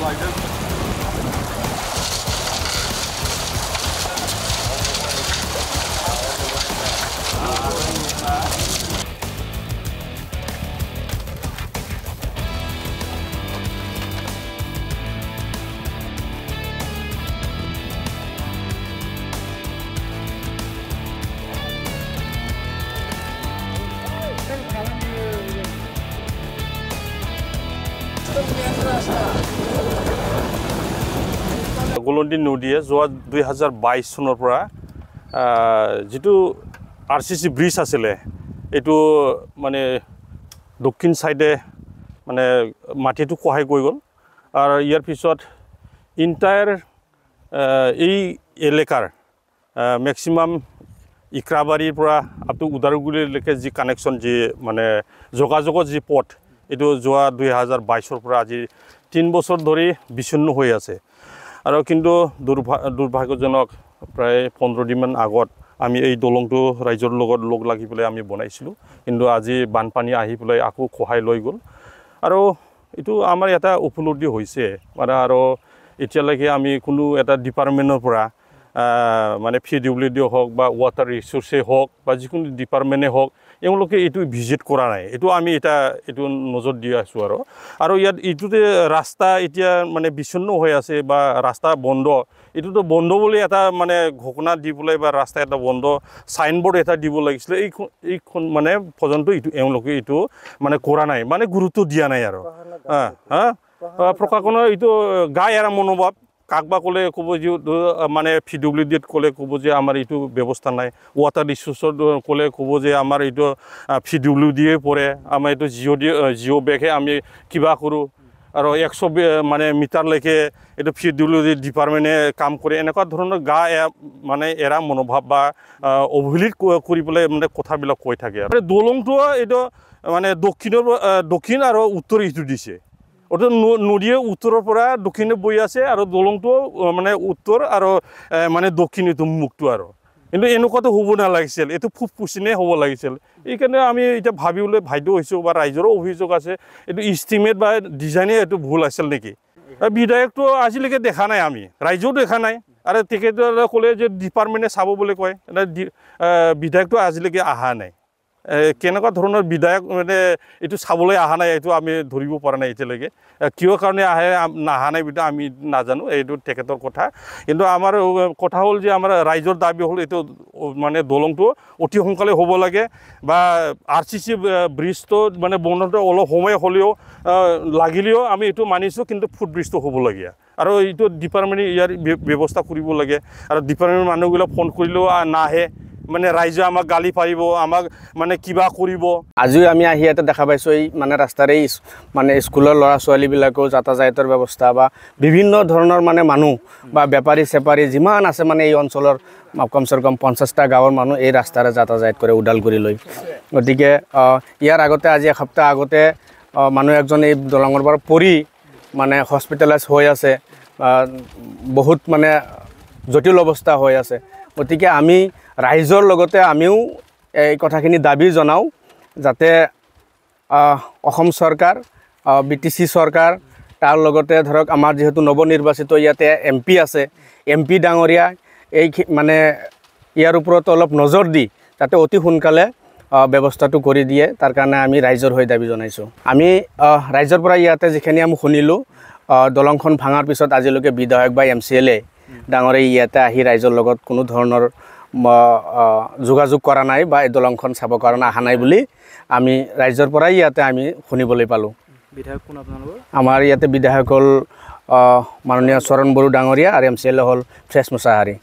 something like this. Что мне গোলন্দী নদীয়ে যোৱা দুই হাজাৰ বাইছ চনৰ পৰা যিটো আৰ চি চি ব্ৰিজ আছিলে এইটো মানে দক্ষিণ ছাইডে মানে মাটিটো সহায় কৰি গ'ল আৰু ইয়াৰ পিছত ইণ্টায়াৰ এই এলেকাৰ মেক্সিমাম ইকৰাবাৰীৰ পৰা আপ টু ওদালগুৰিলৈকে যি কানেকশ্যন যি মানে যোগাযোগৰ যি পথ এইটো যোৱা দুই হাজাৰ বাইছৰ পৰা আজি তিনি বছৰ ধৰি বিচ্ছিন্ন হৈ আছে আৰু কিন্তু দুৰ্ভা দুৰ্ভাগ্যজনক প্ৰায় পোন্ধৰ দিনমান আগত আমি এই দলংটো ৰাইজৰ লগত লগ লাগি পেলাই আমি বনাইছিলোঁ কিন্তু আজি বানপানী আহি পেলাই আকৌ খহাই লৈ গ'ল আৰু এইটো আমাৰ এটা উপলব্ধি হৈছে মানে আৰু এতিয়ালৈকে আমি কোনো এটা ডিপাৰ্টমেণ্টৰ পৰা মানে পি ডব্লিউ ডি হওক বা ৱাটাৰ ৰিচোৰ্চেই হওক বা যিকোনো ডিপাৰ্টমেণ্টেই হওক এওঁলোকে এইটো ভিজিট কৰা নাই এইটো আমি এটা এইটো নজৰ দি আছোঁ আৰু আৰু ইয়াত এইটোতে ৰাস্তা এতিয়া মানে বিচ্ছন্ন হৈ আছে বা ৰাস্তা বন্ধ এইটোতো বন্ধ বুলি এটা মানে ঘোষণা দি পেলাই বা ৰাস্তা এটা বন্ধ ছাইনবোৰ্ড এটা দিব লাগিছিলে এইখন এইখন মানে পৰ্যন্ত এইটো এওঁলোকে এইটো মানে কৰা নাই মানে গুৰুত্ব দিয়া নাই আৰু হা প্ৰশাসনৰ এইটো গাই এৰা মনোভাৱ কাকবা কলে ক'ব যে মানে পি ডব্লিউ ডিত ক'লে ক'ব যে আমাৰ এইটো ব্যৱস্থা নাই ৱাটাৰ ৰিচৰ্চত ক'লে ক'ব যে আমাৰ এইটো পি ডব্লিউ ডিয়ে পৰে আমাৰ এইটো জিঅ' ডি জিঅ' বেগহে আমি কিবা কৰোঁ আৰু একশ মানে মিটাৰলৈকে এইটো পি ডব্লিউ ডি ডিপাৰ্টমেণ্টে কাম কৰে এনেকুৱা ধৰণৰ গা এ মানে এৰা মনোভাৱ বা অৱহেলিত কৰি পেলাই মানে কথাবিলাক কৈ থাকে আৰু দলংটো এইটো মানে দক্ষিণৰ দক্ষিণ আৰু উত্তৰ এইটো দিছে নদীয়ে উত্তৰৰ পৰা দক্ষিণে বৈ আছে আৰু দলংটো মানে উত্তৰ আৰু মানে দক্ষিণেটো মুখটো আৰু কিন্তু এনেকুৱাতো হ'ব নালাগিছিল এইটো ফুপ পুচিনে হ'ব লাগিছিল সেইকাৰণে আমি এতিয়া ভাবিবলৈ বাধ্য হৈছোঁ বা ৰাইজৰো অভিযোগ আছে এইটো ইষ্টিমেট বা ডিজাইনে এইটো ভুল আছিল নেকি বিধায়কটো আজিলৈকে দেখা নাই আমি ৰাইজেও দেখা নাই আৰু ক'লে যে ডিপাৰ্টমেণ্টে চাব বুলি কয় বিধায়কটো আজিলৈকে অহা নাই কেনেকুৱা ধৰণৰ বিধায়ক মানে এইটো চাবলৈ অহা নাই এইটো আমি ধৰিব পৰা নাই এতিয়ালৈকে কিয় কাৰণে আহে নাহা নাই বিধায় আমি নাজানো এইটো তেখেতৰ কথা কিন্তু আমাৰ কথা হ'ল যে আমাৰ ৰাইজৰ দাবী হ'ল এইটো মানে দলংটো অতি সোনকালে হ'ব লাগে বা আৰ চি চি ব্ৰিজটো মানে বন্ধটো অলপ সময় হ'লেও লাগিলেও আমি এইটো মানিছোঁ কিন্তু ফুটব্ৰিজটো হ'বলগীয়া আৰু এইটো ডিপাৰ্টমেণ্টে ইয়াৰ ব্যৱস্থা কৰিব লাগে আৰু ডিপাৰ্টমেণ্টৰ মানুহবিলাক ফোন কৰিলেও নাহে মানে ৰাইজে আমাক গালি পাৰিব আমাক মানে কিবা কৰিব আজিও আমি আহি ইয়াতে দেখা পাইছোঁ এই মানে ৰাস্তাৰে মানে স্কুলৰ ল'ৰা ছোৱালীবিলাকেও যাতায়াতৰ ব্যৱস্থা বা বিভিন্ন ধৰণৰ মানে মানুহ বা বেপাৰী চেপাৰী যিমান আছে মানে এই অঞ্চলৰ কমচে কম পঞ্চাছটা গাঁৱৰ মানুহ এই ৰাস্তাৰে যাতায়াত কৰে ওদালগুৰি লৈ গতিকে ইয়াৰ আগতে আজি এসপ্তাহ আগতে মানুহ এজন এই দলঙৰ পৰা পৰি মানে হস্পিটেলাইজ হৈ আছে বহুত মানে জটিল অৱস্থা হৈ আছে গতিকে আমি ৰাইজৰ লগতে আমিও এই কথাখিনি দাবী জনাওঁ যাতে অসম চৰকাৰ বি টি চি চৰকাৰ তাৰ লগতে ধৰক আমাৰ যিহেতু নৱ নিৰ্বাচিত ইয়াতে এম পি আছে এম পি ডাঙৰীয়া এই মানে ইয়াৰ ওপৰত অলপ নজৰ দি যাতে অতি সোনকালে ব্যৱস্থাটো কৰি দিয়ে তাৰ কাৰণে আমি ৰাইজৰ হৈ দাবী জনাইছোঁ আমি ৰাইজৰ পৰা ইয়াতে যিখিনি আমি শুনিলোঁ দলংখন ভাঙাৰ পিছত আজিলৈকে বিধায়ক বা এম চি এল এ ডাঙৰে ইয়াতে আহি ৰাইজৰ লগত কোনো ধৰণৰ যোগাযোগ কৰা নাই বা এই দলংখন চাব কাৰণে অহা নাই বুলি আমি ৰাইজৰ পৰাই ইয়াতে আমি শুনিবলৈ পালোঁ বিধায়ক কোন আপোনালোকৰ আমাৰ ইয়াতে বিধায়ক হল মাননীয় চৰণ বড়ো ডাঙৰীয়া আৰু এম চি এল এ হল ফ্ৰেশ মুসাহাৰী